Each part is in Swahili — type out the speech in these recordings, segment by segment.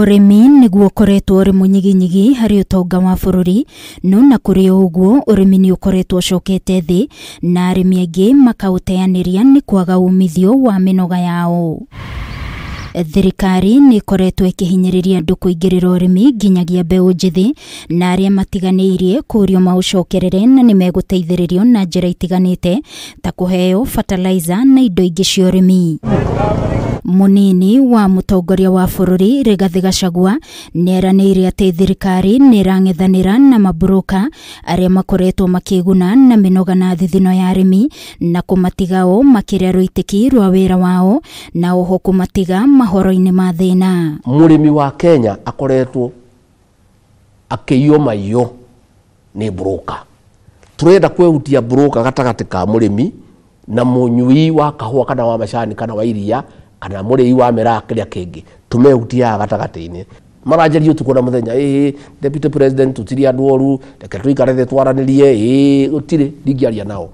ũrĩmi nĩguo ũkoretwo ũrĩ mũnyiginyigi hari ũtonga wa bũrũri no na kũrĩ ũguo ũrĩmi nĩ ũkoretwo ũcokete thĩ na arĩmi aingĩ makaũteanĩria ni kwaga umithio wa mĩnoga yao thirikari nĩ ĩkoretwo ĩkĩhinyĩrĩria andũ kũingĩrĩra ũrĩmi nginyagia mbeũ njĩthĩ na arĩa matiganĩirie kũrio maũcokerere na nĩ megũteithĩrĩrio na njĩra itiganĩte ta kũheo fertilizer na indo ingĩ cia ũrĩmi munini wa mutongoria wa bururi rigathi gacagua nieranire ati thirikari nirang'ethanira na maburuka aria makoretwo makiguna na minoga na thithino ya arimi na kumatigao makiria ruitiki rwa wira wao na oho kumatiga mahoro-ini ma thina murimi wa Kenya akoretwo akiyo maiyo ni broker turenda kwehutia broker gatagati ka murimi na munyui wa kahua kana wa macani kana wa iria kana muri wa mera kiria kingi -inä gatagatiini å tukå na muthenya ii deputy president tutiri andå oru reke tuikare thi twaranirie å tirä ringiaria nao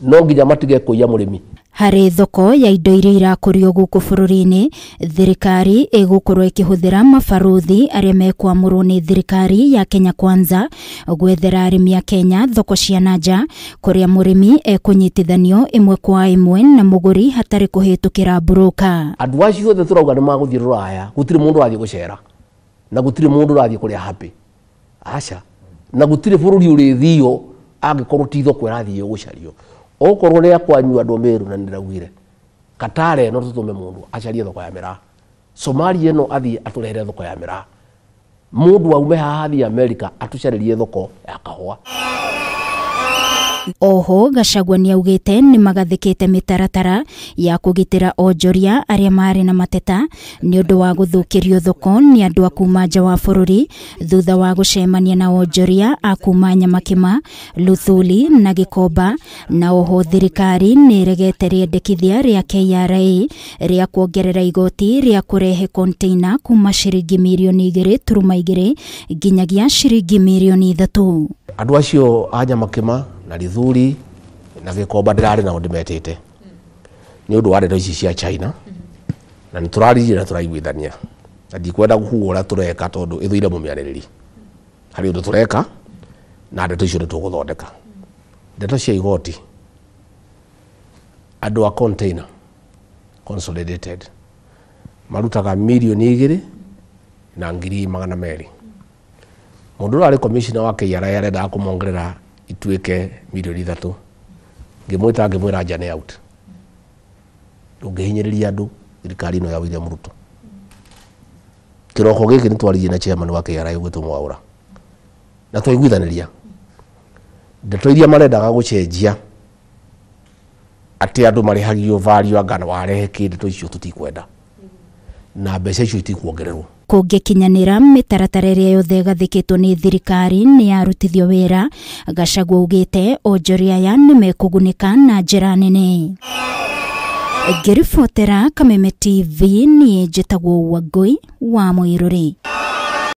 no nginya matige rä mi harä thoko ya indo iria irakårio gå kå bå thirikari ĩgũkorwo ĩkĩhũthĩra mabarũthi arĩa mekwamũrwo nĩ thirikari ya kenya kwanza gwethera arĩmi a kenya thoko cia nanja kũrĩa mũrĩmi ekũnyitithanio ĩmwe kwa ĩmwe na mũgũri hatarĩ kũhĩtũkĩra mburũka andũ acio othe tũrauga nĩ magũthiĩ rũraya gũtirĩ mũndũ ũrathiĩ gũcera na gũtirĩ mũndũ ũrathiĩ kũrĩa hapi aca na gũtirĩ bũrũri ũrĩthio angĩkorwo ti thoko ĩrathiĩ gũcario okorwo nä akwanyua andå mä na nä raugire no tå tå me må ndå acarie thoko ya mä raa somaria no athiä atå thoko ya mä raa må ndå aume haha athiä amerika atå thoko ya kahwa oho gacagwani augite nĩ magathĩkĩte mitaratara ya kugitira onjoria arĩa marĩ na mateta å ndå wa gũthũkĩrio thoko nä andå akuma nja wa ri thutha wa cemania na onjoria akuma kuma luthuli na gikoba na oho thirikari nĩ ĩregete rä rĩa KRA rĩa kuongerera igoti rĩa kurehe konteina kuma ciringi mirioni igä turuma igĩrĩ nginyagia ciringi mirioni ithatå andå acio a nyamakĩma na rithuri na gikomba ndirari nao ndimetite ni undu wa ndeto ici cia China na ni turaririe na turaiguithania na ndikwenda kũhũra tureka tondu ithũire mũmianĩrĩri harĩ undu tureka na ndeto icio nĩtũgũthondeka ndeto cia igoti andũ a container consolidated marutaga mirioni igĩrĩ na ngiri magana merĩ mũndũ ũrĩa arĩ komishina wa KRA arendaga kũmongerera ituĩke mirioni ithatũ ngĩmwĩta ngĩmwĩra njane out ndũngĩhinyĩrĩria andu thirikari ino ya William Ruto kiroko giki ni twarije na chairman wa KRA gwĩtwo mwaura na twaiguithanĩria ndeto iria marendaga gũcenjia atĩ andũ marĩhagio value anga warehe kĩ ndeto icio tutikwenda na mbeca icio itikuongererwo kũngĩkinyanĩra mĩtaratara ĩrĩa yothe ĩgathĩkĩtwo ni thirikari ni yarutithio wĩra gacagua augĩte onjoria aya nĩ mekũgunĩka na njĩra nene ngĩribotera kameme tv niĩ njĩtagwo wangũi wa mũirũrĩ